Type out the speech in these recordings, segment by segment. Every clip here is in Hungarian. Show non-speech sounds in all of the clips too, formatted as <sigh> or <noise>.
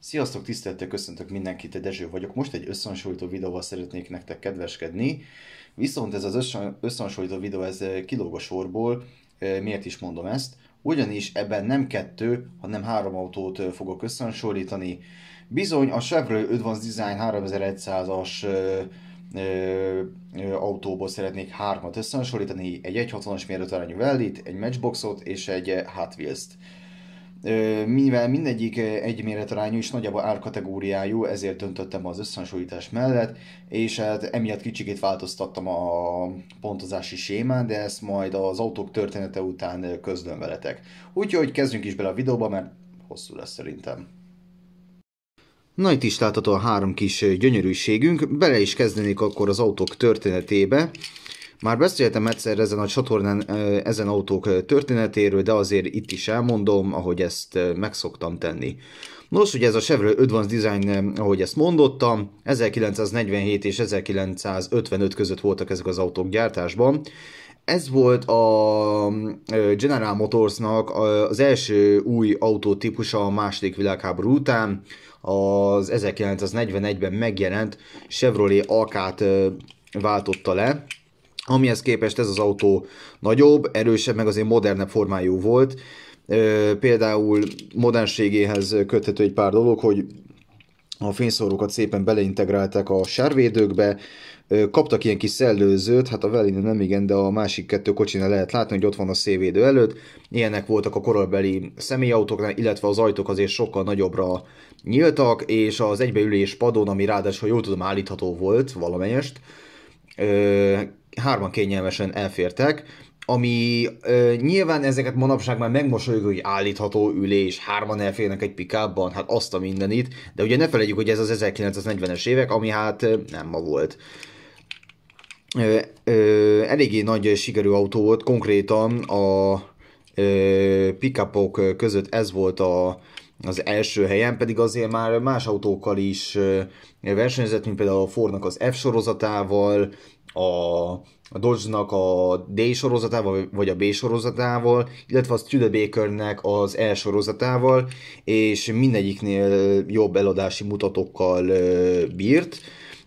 Sziasztok, tisztelettel köszöntök mindenkit, egy Dezső vagyok. Most egy összehasonlító videóval szeretnék nektek kedveskedni, viszont ez az összehasonlító videó ez eh, kilóg a sorból. Eh, miért is mondom ezt? Ugyanis ebben nem kettő, hanem három autót eh, fogok összehasonlítani. Bizony a Chevrolet Advanced Design 3100-as autóból szeretnék hármat összehasonlítani, egy 1.60-as méretű Vellit, egy Matchboxot és egy Hot Wheels-t mivel mindegyik egy méretarányú és nagyobb árkategóriájú, ezért döntöttem az összehasonlítás mellett, és hát emiatt kicsikét változtattam a pontozási sémán, de ezt majd az autók története után közlöm veletek. Úgyhogy kezdjünk is bele a videóba, mert hosszú lesz szerintem. Na itt is látható a három kis gyönyörűségünk, bele is kezdenék akkor az autók történetébe. Már beszéltem egyszer ezen a csatornán ezen autók történetéről, de azért itt is elmondom, ahogy ezt megszoktam tenni. Nos, ugye ez a Chevrolet Advanced Design, ahogy ezt mondottam, 1947 és 1955 között voltak ezek az autók gyártásban. Ez volt a General Motorsnak az első új autótípusa a második világháború után, az 1941-ben megjelent Chevrolet Alkát váltotta le, Amihez képest ez az autó nagyobb, erősebb, meg azért modernebb formájú volt. Például modernségéhez köthető egy pár dolog, hogy a fényszórókat szépen beleintegrálták a sárvédőkbe, kaptak ilyen kis szellőzőt, hát a Velin nem igen, de a másik kettő kocsinál lehet látni, hogy ott van a szévédő előtt. Ilyenek voltak a korabeli személyautóknál, illetve az ajtók azért sokkal nagyobbra nyíltak, és az egybeülés padon, ami ráadásul jól tudom állítható volt valamelyest hárman kényelmesen elfértek, ami ö, nyilván ezeket manapság már megmosolyog, hogy állítható ülés, hárman elférnek egy pikában, hát azt a mindenit, de ugye ne felejtjük, hogy ez az 1940-es évek, ami hát nem ma volt. Ö, ö, eléggé nagy sikerű autó volt, konkrétan a ö, pikapok között ez volt a, az első helyen, pedig azért már más autókkal is versenyzett, mint például a Fordnak az F sorozatával, a a Dodge-nak a D sorozatával, vagy a B sorozatával, illetve a Studebaker-nek az E sorozatával, és mindegyiknél jobb eladási mutatókkal bírt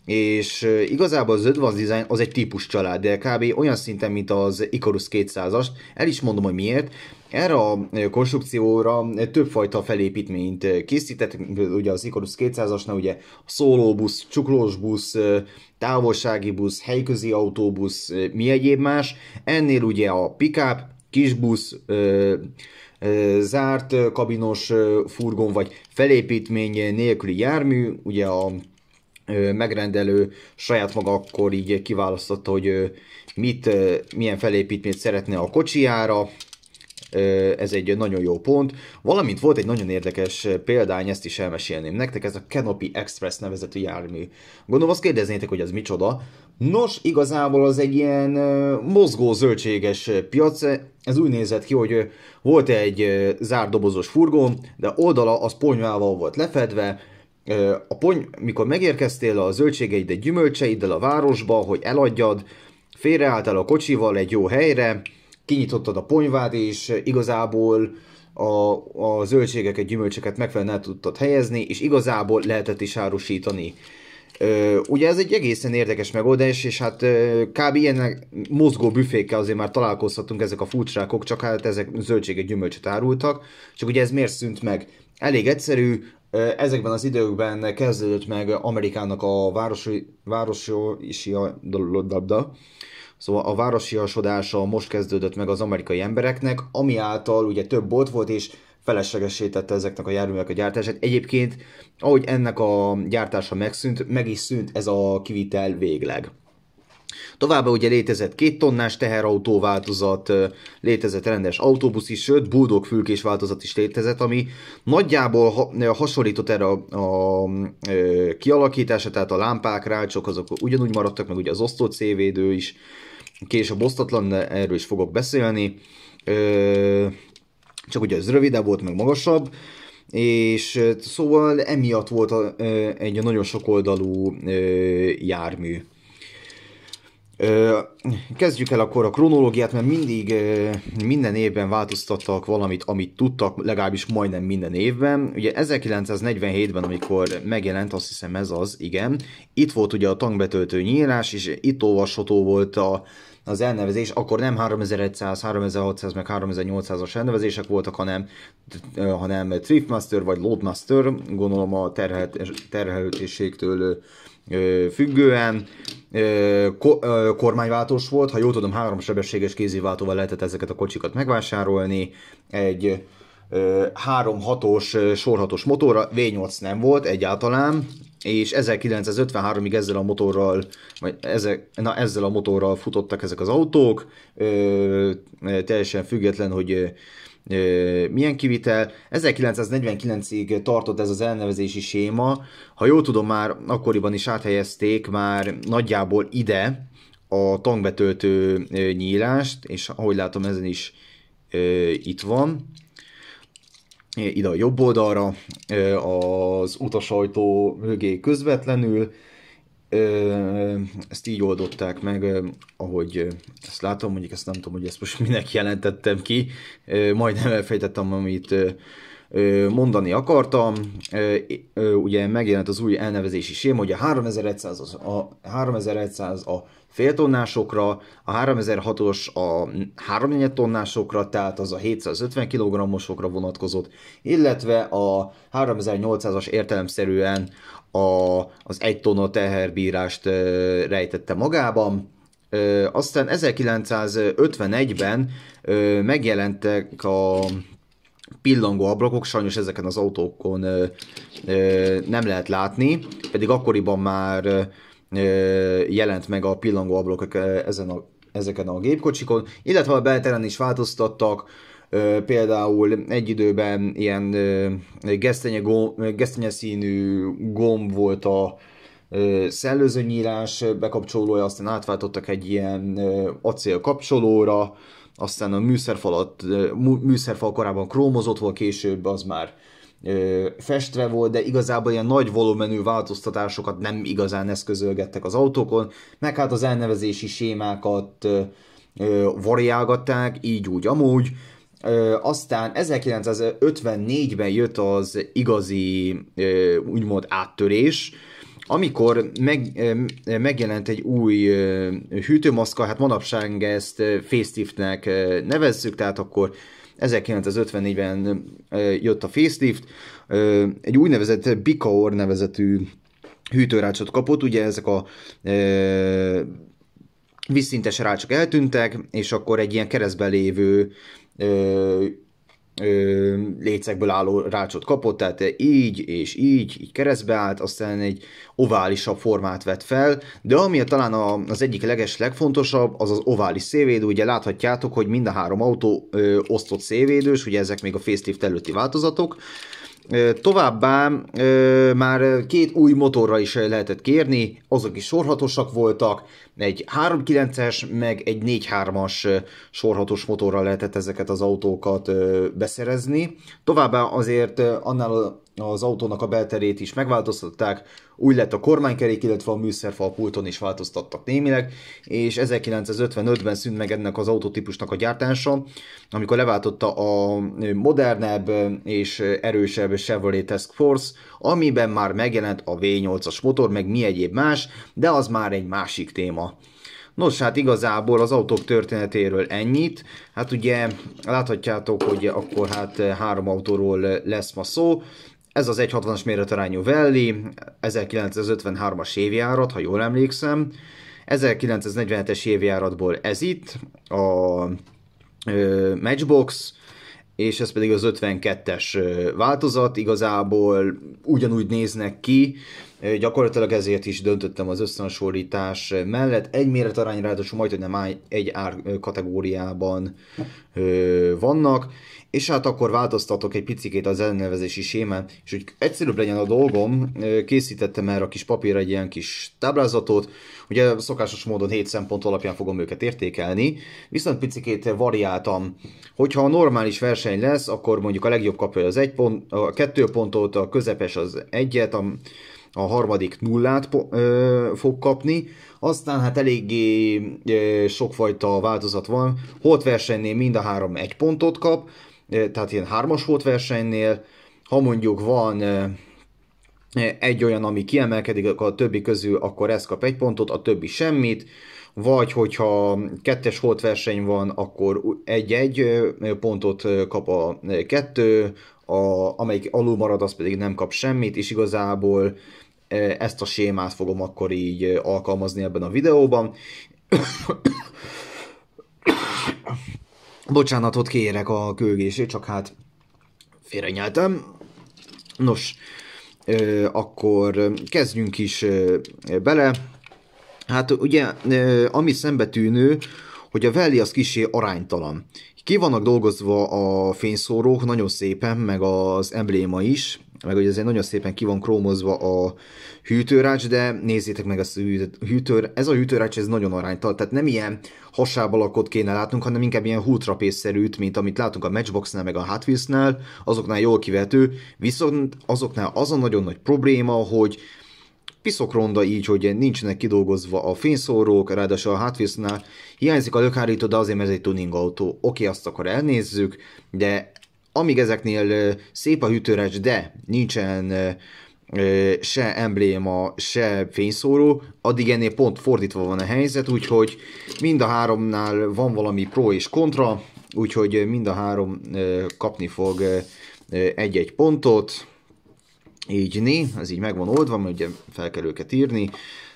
és igazából az Advanced Design az egy típus család, de kb. olyan szinten, mint az Icarus 200-as, el is mondom, hogy miért. Erre a konstrukcióra többfajta felépítményt készített, ugye az Icarus 200-asnál ugye szólóbusz, csuklósbusz, távolsági busz, helyközi autóbusz, mi egyéb más. Ennél ugye a pickup, kisbusz, zárt kabinos furgon, vagy felépítmény nélküli jármű, ugye a megrendelő saját maga akkor így kiválasztotta, hogy mit, milyen felépítményt szeretne a kocsiára. ez egy nagyon jó pont. Valamint volt egy nagyon érdekes példány, ezt is elmesélném nektek, ez a Canopy Express nevezetű jármű. Gondolom azt kérdeznétek, hogy az micsoda. Nos, igazából az egy ilyen mozgó zöldséges piac. Ez úgy nézett ki, hogy volt egy zárdobozos furgon, de oldala az ponyvával volt lefedve, a pony, mikor megérkeztél a zöldségeiddel, gyümölcseiddel a városba, hogy eladjad, félreálltál a kocsival egy jó helyre, kinyitottad a ponyvád, és igazából a, a zöldségeket, gyümölcseket megfelelően el tudtad helyezni, és igazából lehetett is árusítani. ugye ez egy egészen érdekes megoldás, és hát kb. ilyen mozgó büfékkel azért már találkozhatunk ezek a furcsákok, csak hát ezek zöldséget, gyümölcsöt árultak, csak ugye ez miért szűnt meg? Elég egyszerű, ezekben az időkben kezdődött meg Amerikának a városi, városi labda, Szóval a városiasodása most kezdődött meg az amerikai embereknek, ami által ugye több bolt volt, és feleslegesé tette ezeknek a járművek a gyártását. Egyébként, ahogy ennek a gyártása megszűnt, meg is szűnt ez a kivitel végleg. Továbbá ugye létezett két tonnás teherautó változat, létezett rendes autóbusz is, sőt, buldog fülkés változat is létezett, ami nagyjából hasonlított erre a, a, a kialakítása, tehát a lámpák, rácsok, azok ugyanúgy maradtak, meg ugye az osztó cévédő is, később osztatlan, de erről is fogok beszélni. Ö, csak ugye ez rövidebb volt, meg magasabb és szóval emiatt volt egy nagyon sokoldalú jármű. Kezdjük el akkor a kronológiát, mert mindig minden évben változtattak valamit, amit tudtak, legalábbis majdnem minden évben. Ugye 1947-ben, amikor megjelent, azt hiszem ez az, igen, itt volt ugye a tankbetöltő nyílás, és itt olvasható volt a, az elnevezés, akkor nem 3100, 3600, meg 3800-as elnevezések voltak, hanem, hanem Thriftmaster vagy Loadmaster, gondolom a terhelt, terhelőtésségtől függően, kormányváltós volt, ha jól tudom, sebességes kéziváltóval lehetett ezeket a kocsikat megvásárolni, egy 6 os sorhatos motorra, V8 nem volt egyáltalán, és 1953-ig ezzel a motorral, vagy ezzel, na, ezzel a motorral futottak ezek az autók, ö, teljesen független, hogy milyen kivitel. 1949-ig tartott ez az elnevezési séma. Ha jól tudom, már akkoriban is áthelyezték már nagyjából ide a tankbetöltő nyílást, és ahogy látom, ezen is itt van ide a jobb oldalra, az utasajtó mögé közvetlenül, ezt így oldották meg, ahogy ezt látom, mondjuk ezt nem tudom, hogy ezt most minek jelentettem ki, majdnem elfejtettem, amit mondani akartam. Ugye megjelent az új elnevezési sém, hogy a 3100 az a, 3100 a féltonnásokra, a 3006-os a 3 tonnásokra, tehát az a 750 kg-osokra vonatkozott, illetve a 3800-as értelemszerűen a, az 1 tonna teherbírást ö, rejtette magában. Ö, aztán 1951-ben ö, megjelentek a pillangó ablakok, sajnos ezeken az autókon ö, ö, nem lehet látni, pedig akkoriban már jelent meg a pillangó ablakok ezen a, ezeken a gépkocsikon, illetve a belteren is változtattak, például egy időben ilyen gesztenye, gomb, gesztenye színű gomb volt a szellőzőnyírás bekapcsolója, aztán átváltottak egy ilyen acél kapcsolóra, aztán a műszerfalat, műszerfal korábban krómozott volt, később az már festve volt, de igazából ilyen nagy volumenű változtatásokat nem igazán eszközölgettek az autókon, meg hát az elnevezési sémákat variálgatták, így úgy amúgy. aztán 1954-ben jött az igazi úgymond áttörés, amikor meg, megjelent egy új hűtőmaszka, hát manapság ezt faceliftnek nevezzük, tehát akkor 1954-ben jött a facelift, egy úgynevezett Bicaor nevezetű hűtőrácsot kapott, ugye ezek a e, vízszintes rácsok eltűntek, és akkor egy ilyen keresztben lévő lécekből álló rácsot kapott, tehát így és így, így keresztbe állt, aztán egy oválisabb formát vett fel, de ami a, talán a, az egyik leges legfontosabb, az az ovális szélvédő, ugye láthatjátok, hogy mind a három autó ö, osztott szélvédős, ugye ezek még a facelift előtti változatok, Továbbá már két új motorra is lehetett kérni, azok is sorhatosak voltak, egy 3.9-es, meg egy 4.3-as sorhatos motorra lehetett ezeket az autókat beszerezni. Továbbá azért annál az autónak a belterét is megváltoztatták, úgy lett a kormánykerék, illetve a műszerfal pulton is változtattak némileg, és 1955-ben szűnt meg ennek az autotípusnak a gyártása, amikor leváltotta a modernebb és erősebb Chevrolet Task Force, amiben már megjelent a V8-as motor, meg mi egyéb más, de az már egy másik téma. Nos, hát igazából az autók történetéről ennyit. Hát ugye láthatjátok, hogy akkor hát három autóról lesz ma szó. Ez az 1.60-as méretarányú Velli, 1953-as évjárat, ha jól emlékszem. 1947-es évjáratból ez itt, a ö, Matchbox, és ez pedig az 52-es változat, igazából ugyanúgy néznek ki, Gyakorlatilag ezért is döntöttem az összehasonlítás mellett. Egy mérettarányra ráadásul majd, hogy nem egy ár kategóriában vannak, és hát akkor változtatok egy picikét az elnevezési sémán, és hogy egyszerűbb legyen a dolgom, készítettem erre a kis papírra egy ilyen kis táblázatot, ugye szokásos módon 7 szempont alapján fogom őket értékelni, viszont picikét variáltam, hogyha a normális verseny lesz, akkor mondjuk a legjobb kapja az egy pont, a kettő pontot, a közepes az egyet, a a harmadik nullát ö, fog kapni, aztán hát eléggé ö, sokfajta változat van. Holt versenynél mind a három egy pontot kap, ö, tehát ilyen hármas volt versenynél, ha mondjuk van ö, egy olyan, ami kiemelkedik a többi közül, akkor ez kap egy pontot, a többi semmit, vagy hogyha kettes holt verseny van, akkor egy-egy pontot kap a kettő, a, amelyik alul marad, az pedig nem kap semmit, és igazából e, ezt a sémát fogom akkor így e, alkalmazni ebben a videóban. <coughs> Bocsánatot kérek a kőgését, csak hát félrenyeltem. Nos, e, akkor kezdjünk is bele. Hát ugye, ami szembetűnő, hogy a veli az kisé aránytalan. Ki vannak dolgozva a fényszórók nagyon szépen, meg az embléma is, meg hogy azért nagyon szépen ki van krómozva a hűtőrács, de nézzétek meg ezt a hűtőr, ez a hűtőrács ez nagyon aránytal, tehát nem ilyen hasába alakot kéne látnunk, hanem inkább ilyen hútrapészszerűt, mint amit látunk a Matchboxnál, meg a Hot nál azoknál jól kivető, viszont azoknál az a nagyon nagy probléma, hogy piszok ronda így, hogy nincsenek kidolgozva a fényszórók, ráadásul a hátvésznál hiányzik a lökhárító, de azért mert ez egy tuning autó. Oké, azt akkor elnézzük, de amíg ezeknél szép a hűtőrecs, de nincsen se embléma, se fényszóró, addig ennél pont fordítva van a helyzet, úgyhogy mind a háromnál van valami pro és kontra, úgyhogy mind a három kapni fog egy-egy pontot, így né, ez így megvan oldva, mert ugye fel kell őket írni.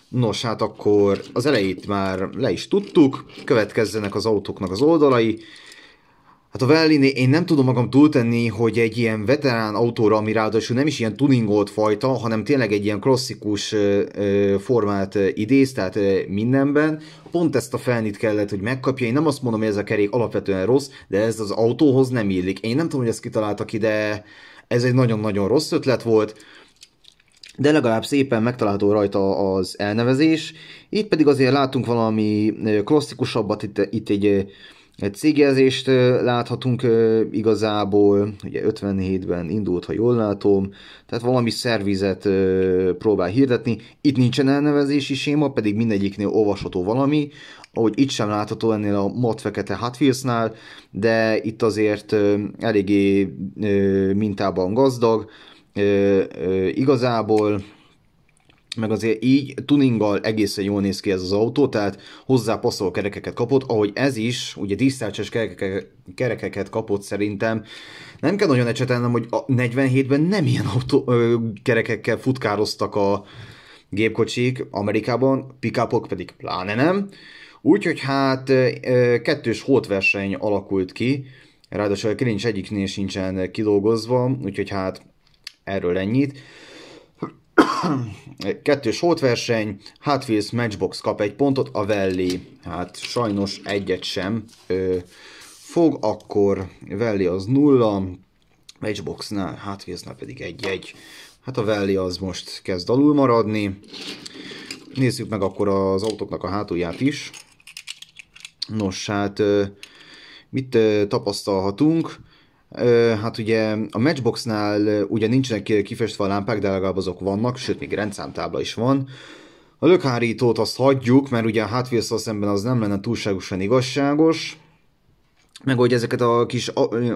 Nos, hát akkor az elejét már le is tudtuk, következzenek az autóknak az oldalai. Hát a valley én nem tudom magam túltenni, hogy egy ilyen veterán autóra, ami ráadásul nem is ilyen tuningolt fajta, hanem tényleg egy ilyen klasszikus formát idéz, tehát mindenben, pont ezt a felnit kellett, hogy megkapja. Én nem azt mondom, hogy ez a kerék alapvetően rossz, de ez az autóhoz nem illik. Én nem tudom, hogy ezt kitaláltak ide, de ez egy nagyon-nagyon rossz ötlet volt, de legalább szépen megtalálható rajta az elnevezés. Itt pedig azért látunk valami eh, klasszikusabbat, itt, itt egy eh, egy cigezést láthatunk igazából, ugye 57-ben indult, ha jól látom, tehát valami szervizet próbál hirdetni. Itt nincsen elnevezési séma, pedig mindegyiknél olvasható valami, ahogy itt sem látható ennél a mat fekete Hatfieldsnál, de itt azért eléggé mintában gazdag, igazából meg azért így tuninggal egészen jól néz ki ez az autó, tehát hozzá passzol kerekeket kapott, ahogy ez is, ugye dísztárcsás kerekeket, kerekeket kapott szerintem. Nem kell nagyon ecsetelnem, hogy a 47-ben nem ilyen autó, ö, kerekekkel futkároztak a gépkocsik Amerikában, pikápok pedig pláne nem. Úgyhogy hát ö, kettős hótverseny alakult ki, ráadásul a kilincs egyiknél sincsen kidolgozva, úgyhogy hát erről ennyit kettős hótverseny, Hatfields Matchbox kap egy pontot, a Velli, hát sajnos egyet sem ö, fog, akkor Velli az nulla, Matchboxnál, Hatfieldsnál pedig egy-egy. Hát a Velli az most kezd alul maradni. Nézzük meg akkor az autóknak a hátulját is. Nos, hát ö, mit ö, tapasztalhatunk? Hát ugye a Matchboxnál ugye nincsenek kifestve a lámpák, de legalább azok vannak, sőt még rendszámtábla is van. A lökhárítót azt hagyjuk, mert ugye a hátfélszal szemben az nem lenne túlságosan igazságos meg hogy ezeket a kis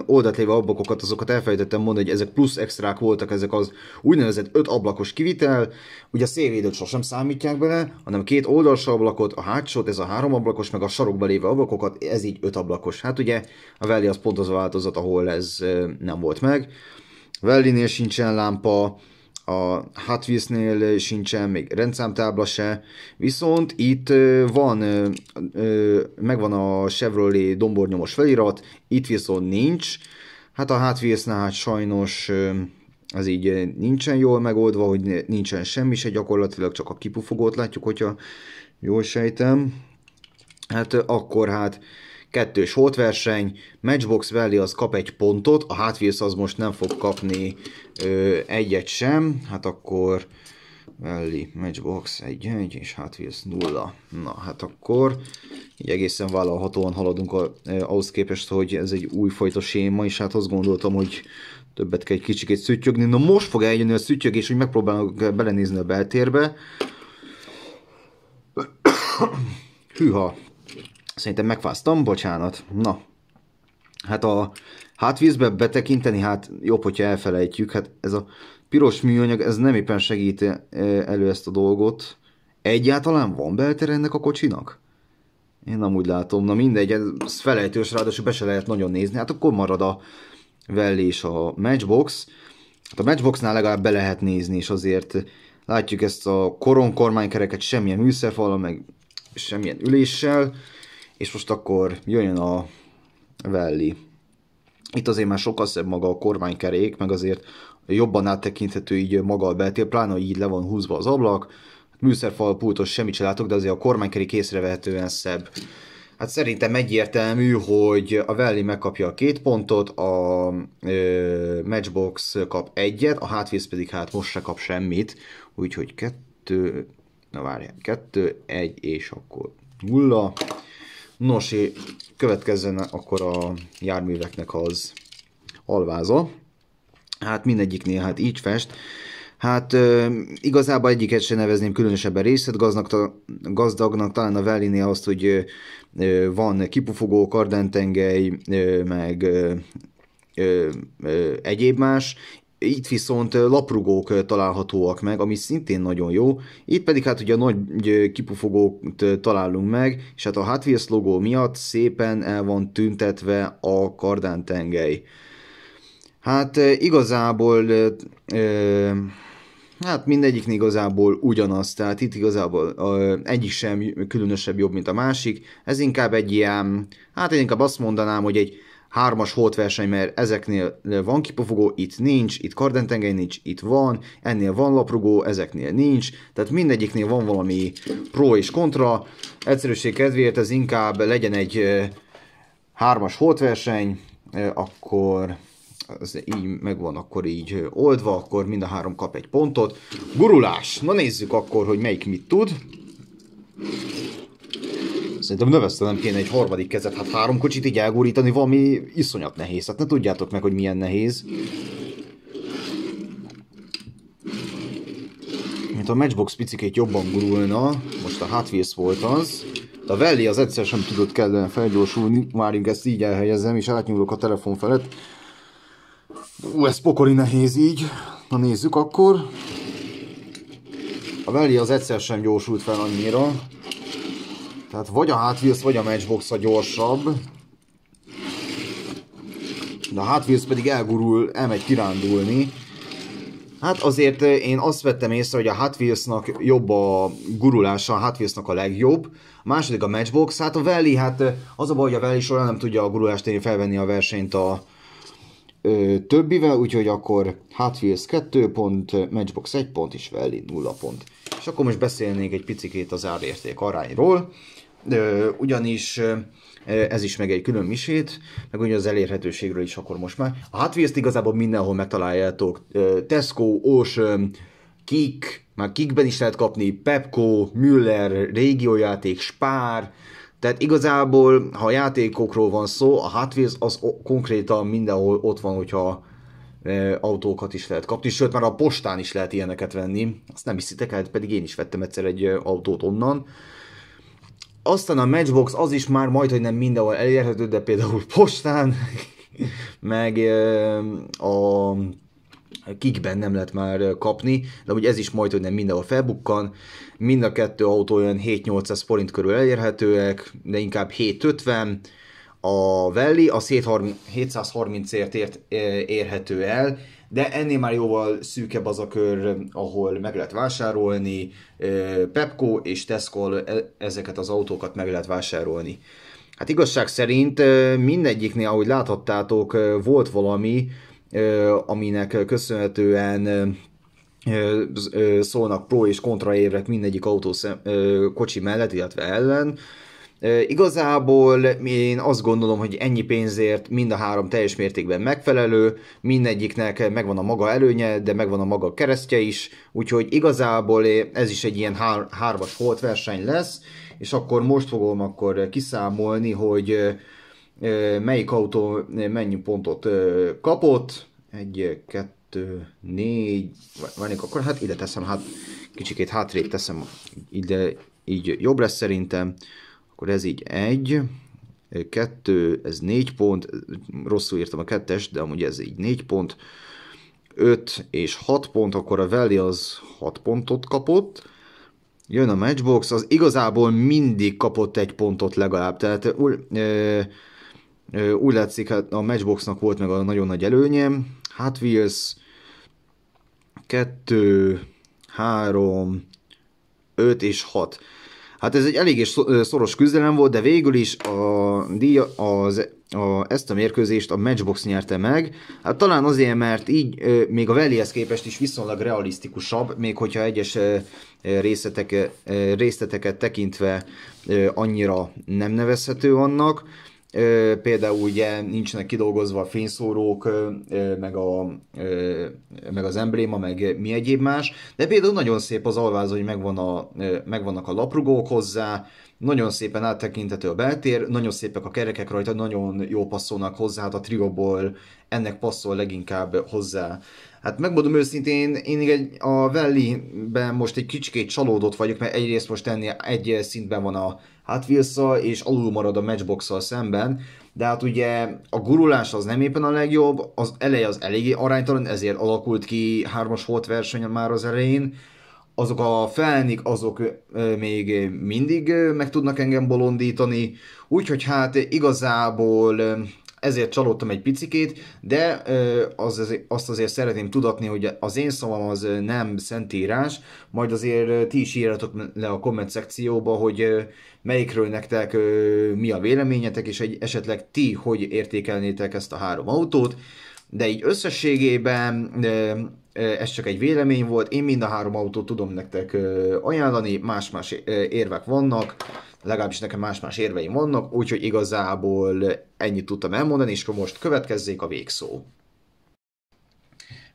oldalt ablakokat, azokat elfelejtettem mondani, hogy ezek plusz extrák voltak, ezek az úgynevezett öt ablakos kivitel, ugye a szélvédőt sosem számítják bele, hanem két oldalsó ablakot, a hátsót, ez a három ablakos, meg a sarokba lévő ablakokat, ez így öt ablakos. Hát ugye a Valley az pont az a változat, ahol ez nem volt meg. Vellinél sincsen lámpa, a Hot Wheels-nél eh, sincsen, még rendszámtábla se, viszont itt eh, van, eh, megvan a Chevrolet dombornyomos felirat, itt viszont nincs, hát a Hot Wheels-nál hát sajnos az így nincsen jól megoldva, hogy nincsen semmi se gyakorlatilag, csak a kipufogót látjuk, hogyha jól sejtem, hát akkor hát kettős holtverseny, Matchbox Valley az kap egy pontot, a Hatfields az most nem fog kapni ö, egyet sem, hát akkor Valley, Matchbox 1-1 és Hatfields nulla. 0. Na, hát akkor így egészen vállalhatóan haladunk a, eh, ahhoz képest, hogy ez egy újfajta séma, és hát azt gondoltam, hogy többet kell egy kicsikét szüttyögni. Na most fog eljönni a szüttyögés, hogy megpróbálok belenézni a beltérbe. <coughs> Hűha, Szerintem megfáztam, bocsánat. Na, hát a vízbe betekinteni, hát jobb, hogyha elfelejtjük. Hát ez a piros műanyag, ez nem éppen segíti e, elő ezt a dolgot. Egyáltalán van beltere ennek a kocsinak? Én nem úgy látom, na mindegy, ez felejtős, ráadásul be se lehet nagyon nézni, hát akkor marad a Velli és a Matchbox. Hát a Matchboxnál legalább be lehet nézni, és azért látjuk ezt a koron semmilyen műszerfalon, meg semmilyen üléssel. És most akkor jöjjön a Velli. Itt azért már sokkal szebb maga a kormánykerék, meg azért jobban áttekinthető így maga a beltér, pláne, hogy így le van húzva az ablak, műszerfal, pultos, semmit sem látok, de azért a kormánykerék észrevehetően szebb. Hát szerintem egyértelmű, hogy a Velli megkapja a két pontot, a ö, Matchbox kap egyet, a hátvész pedig hát most se kap semmit, úgyhogy kettő, na várjál, kettő, egy, és akkor nulla. Nos, következzen akkor a járműveknek az alváza. Hát mindegyiknél hát így fest. Hát igazából egyiket sem nevezném különösebben részlet, gazdagnak, gazdagnak talán a Vellinél azt, hogy van kipufogó, kardentengely, meg egyéb más, itt viszont laprugók találhatóak meg, ami szintén nagyon jó. Itt pedig hát ugye a nagy kipufogót találunk meg, és hát a Hot Wheels logó miatt szépen el van tüntetve a kardántengely. Hát igazából hát mindegyik igazából ugyanaz, tehát itt igazából egyik sem különösebb jobb, mint a másik. Ez inkább egy ilyen, hát én inkább azt mondanám, hogy egy hármas verseny, mert ezeknél van kipofogó, itt nincs, itt kardentengely nincs, itt van, ennél van laprugó, ezeknél nincs, tehát mindegyiknél van valami pro és kontra. Egyszerűség kedvéért ez inkább legyen egy hármas verseny, akkor ez így megvan akkor így oldva, akkor mind a három kap egy pontot. Gurulás! Na nézzük akkor, hogy melyik mit tud. Szerintem növesztenem kéne egy harmadik kezet, hát három kocsit így elgúrítani valami iszonyat nehéz. Hát ne tudjátok meg, hogy milyen nehéz. Mint a Matchbox picikét jobban gurulna, most a Hot Wheels volt az, de a Valley az egyszer sem tudott kellően felgyorsulni, várjunk ezt így elhelyezem, és átnyúlok a telefon felett. Ú, ez pokoli nehéz így. Na nézzük akkor. A Valley az egyszer sem gyorsult fel annyira, tehát vagy a Hot Wheels, vagy a Matchbox a gyorsabb. De a Hot Wheels pedig elgurul, elmegy kirándulni. Hát azért én azt vettem észre, hogy a Hot Wheels-nak jobb a gurulása, a Hot nak a legjobb. A második a Matchbox, hát a Valley, hát az a baj, hogy a Valley során nem tudja a gurulást én felvenni a versenyt a ö, többivel, úgyhogy akkor Hot Wheels 2 pont, Matchbox 1 pont és Valley 0 pont. És akkor most beszélnék egy picikét az árérték arányról ugyanis ez is meg egy külön misét, meg ugye az elérhetőségről is akkor most már. A Wheels-t igazából mindenhol megtaláljátok. Tesco, Ocean, Kik, már Kikben is lehet kapni, Pepco, Müller, régiójáték, Spár, tehát igazából, ha a játékokról van szó, a Wheels az konkrétan mindenhol ott van, hogyha autókat is lehet kapni, sőt már a postán is lehet ilyeneket venni. Azt nem hiszitek, hát pedig én is vettem egyszer egy autót onnan. Aztán a Matchbox az is már majd, hogy nem mindenhol elérhető, de például postán, meg a kikben nem lehet már kapni, de ugye ez is majd, hogy nem mindenhol felbukkan. Mind a kettő autó olyan 7-800 forint körül elérhetőek, de inkább 750. A Valley a 730, ért, érhető el, de ennél már jóval szűkebb az a kör, ahol meg lehet vásárolni, Pepco és Tesco e, ezeket az autókat meg lehet vásárolni. Hát igazság szerint mindegyiknél, ahogy láthattátok, volt valami, aminek köszönhetően szólnak pro és kontra érvek mindegyik autó kocsi mellett, illetve ellen. Igazából én azt gondolom, hogy ennyi pénzért mind a három teljes mértékben megfelelő, mindegyiknek megvan a maga előnye, de megvan a maga keresztje is, úgyhogy igazából ez is egy ilyen hár- hármas holt verseny lesz, és akkor most fogom akkor kiszámolni, hogy melyik autó mennyi pontot kapott. Egy, kettő, négy, van akkor hát ide teszem, hát kicsikét hátrébb teszem, ide így jobb lesz szerintem. Akkor ez így egy, kettő, ez négy pont, rosszul írtam a kettes, de amúgy ez így négy pont, öt és hat pont, akkor a veli az hat pontot kapott, jön a Matchbox, az igazából mindig kapott egy pontot legalább, tehát úgy, ö, ö, úgy látszik, hát a Matchboxnak volt meg a nagyon nagy előnye, Hot Wheels kettő, három, öt és hat Hát ez egy eléggé szoros küzdelem volt, de végül is a díja, az, a, ezt a mérkőzést a Matchbox nyerte meg. Hát talán azért, mert így még a Velihez képest is viszonylag realisztikusabb, még hogyha egyes részletek, részleteket tekintve annyira nem nevezhető annak például ugye nincsenek kidolgozva a fényszórók, meg, a, meg az embléma, meg mi egyéb más, de például nagyon szép az alváz, hogy megvan a, megvannak a laprugók hozzá, nagyon szépen áttekintető a beltér, nagyon szépek a kerekek rajta, nagyon jó passzolnak hozzá, hát a trióból ennek passzol leginkább hozzá. Hát megmondom őszintén, én egy, a Valley-ben most egy kicsikét csalódott vagyok, mert egyrészt most ennél egy szintben van a Hot wheels és alul marad a matchbox szemben, de hát ugye a gurulás az nem éppen a legjobb, az eleje az eléggé aránytalan, ezért alakult ki hármas volt verseny már az elején, azok a felnik, azok még mindig meg tudnak engem bolondítani, úgyhogy hát igazából ezért csalódtam egy picikét, de az, azt azért szeretném tudatni, hogy az én szavam az nem szentírás, majd azért ti is írjatok le a komment szekcióba, hogy melyikről nektek mi a véleményetek, és egy, esetleg ti hogy értékelnétek ezt a három autót, de így összességében ez csak egy vélemény volt, én mind a három autót tudom nektek ajánlani, más-más érvek vannak, legalábbis nekem más-más érveim vannak, úgyhogy igazából ennyit tudtam elmondani, és akkor most következzék a végszó.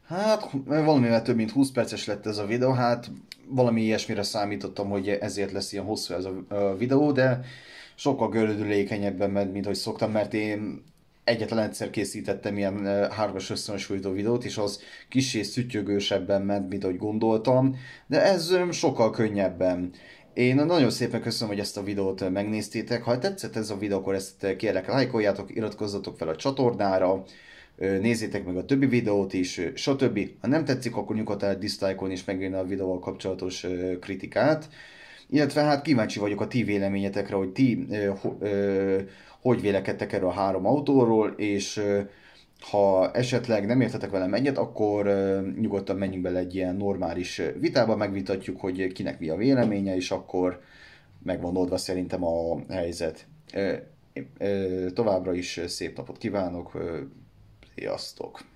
Hát, valamivel több mint 20 perces lett ez a videó, hát valami ilyesmire számítottam, hogy ezért lesz ilyen hosszú ez a videó, de sokkal gördülékenyebben ment, mint hogy szoktam, mert én egyetlen egyszer készítettem ilyen hardware összehasonlító videót, és az kis és szütyögősebben ment, mint ahogy gondoltam, de ez sokkal könnyebben. Én nagyon szépen köszönöm, hogy ezt a videót megnéztétek. Ha tetszett ez a videó, akkor ezt kérlek lájkoljátok, iratkozzatok fel a csatornára, nézzétek meg a többi videót is, stb. Ha nem tetszik, akkor nyugodtan a dislike-on is megírni a videóval kapcsolatos kritikát. Illetve hát kíváncsi vagyok a ti véleményetekre, hogy ti ö, ö, hogy vélekedtek erről a három autóról, és ha esetleg nem értetek velem egyet, akkor nyugodtan menjünk bele egy ilyen normális vitába, megvitatjuk, hogy kinek mi a véleménye, és akkor megvan oldva szerintem a helyzet. Továbbra is szép napot kívánok, sziasztok!